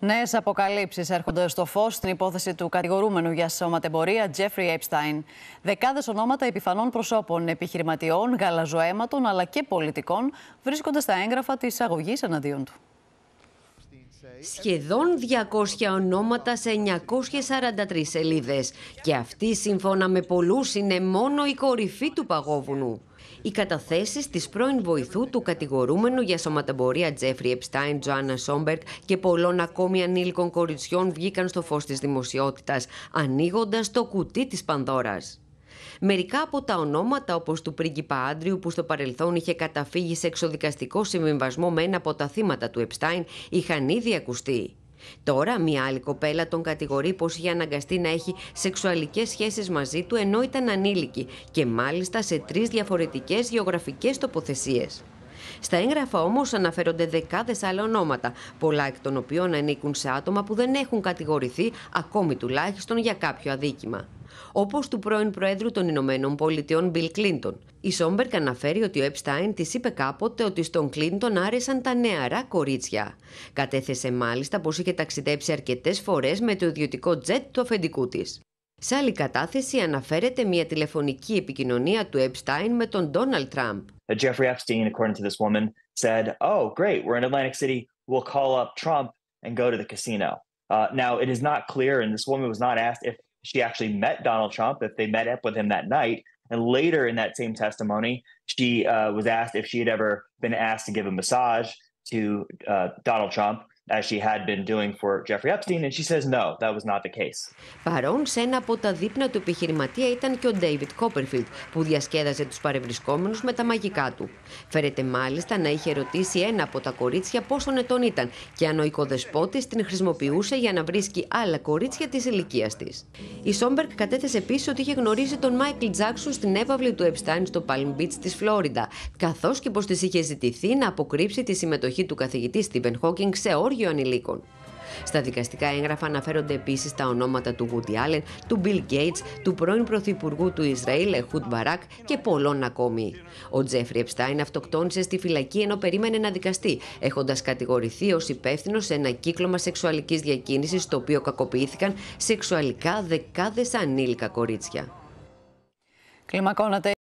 Νέες αποκαλύψεις έρχονται στο φως στην υπόθεση του κατηγορούμενου για σωματεμπορία Τζέφρι Έπσταϊν. Δεκάδες ονόματα επιφανών προσώπων, επιχειρηματιών, γαλαζοαίματων αλλά και πολιτικών βρίσκονται στα έγγραφα της αγωγής εναντίον του σχεδόν 200 ονόματα σε 943 σελίδες και αυτή σύμφωνα με πολλούς είναι μόνο η κορυφή του παγόβουνου. Οι καταθέσεις της πρώην βοηθού του κατηγορούμενου για σωματεμπορία Τζέφρι Επστάιν, Τζοάννα Σόμπερτ και πολλών ακόμη ανήλικων κοριτσιών βγήκαν στο φως της δημοσιότητας, ανοίγοντας το κουτί της Πανδώρας. Μερικά από τα ονόματα, όπως του πρίγκιπα Άντριου, που στο παρελθόν είχε καταφύγει σε εξοδικαστικό συμβιβασμό με ένα από τα θύματα του Επστάιν, είχαν ήδη ακουστεί. Τώρα, μια άλλη κοπέλα τον κατηγορεί πως είχε αναγκαστεί να έχει σεξουαλικές σχέσεις μαζί του ενώ ήταν ανήλικη και μάλιστα σε τρεις διαφορετικές γεωγραφικές τοποθεσίες. Στα έγγραφα όμως αναφέρονται δεκάδες άλλα ονόματα, πολλά εκ των οποίων ανήκουν σε άτομα που δεν έχουν κατηγορηθεί ακόμη τουλάχιστον για κάποιο αδίκημα όπως του πρώην Προέδρου των Ηνωμένων Πολιτειών Μπιλ Κλίντον. Η Σόμπερκ αναφέρει ότι ο Επστάιν της είπε κάποτε ότι στον Κλίντον άρεσαν τα νεαρά κορίτσια. Κατέθεσε μάλιστα πως είχε ταξιδέψει αρκετές φορές με το ιδιωτικό τζετ του αφεντικού της. Σε άλλη κατάθεση αναφέρεται μια τηλεφωνική επικοινωνία του Epstein με τον Donald Trump. Ε, Jeffrey Epstein, according to this woman, said, "Oh, great, we're in Atlantic City. We'll call up Trump and go to the casino." Uh, now, it is not clear, and this woman was not asked if she actually met Donald Trump, if they met up with him that night. And later in that same testimony, she uh, was asked if she had ever been asked to give a massage to uh, Donald Trump. as she had been doing for Jeffrey Epstein, and she says no, that was not the case. Παρόν σε ένα από τα δείπνα του επιχειρηματία ήταν και ο David Copperfield, που διασκέδαζε τους παρευρισκόμενους με τα μαγικά του. Φέρεται μάλιστα να είχε ρωτήσει ένα από τα κορίτσια πόσων ετών ήταν και αν ο οικοδεσπότης την χρησιμοποιούσε για να βρίσκει άλλα κορίτσια της ηλικίας της. Η Σόμπερκ κατέθεσε επίσης ότι είχε γνωρίσει τον Μάικλ Τζάξον στην έβαυλη του Epstein στο Palm Beach της Φλόριντα, καθώς και πως της είχε ζητηθεί να αποκρύψει τη συμμετοχή του καθηγητή Στίβεν Χόκινγκ σε όργια υπόγειο Στα δικαστικά έγγραφα αναφέρονται επίσης τα ονόματα του Woody του Μπιλ Gates, του πρώην Πρωθυπουργού του Ισραήλ, Εχούτ Μπαράκ και πολλών ακόμη. Ο Τζέφρι Επστάιν αυτοκτόνησε στη φυλακή ενώ περίμενε να δικαστεί, έχοντας κατηγορηθεί ως υπεύθυνο σε ένα κύκλωμα σεξουαλικής διακίνησης, το οποίο κακοποιήθηκαν σεξουαλικά δεκάδες ανήλικα κορίτσια. Κλιμακώνατε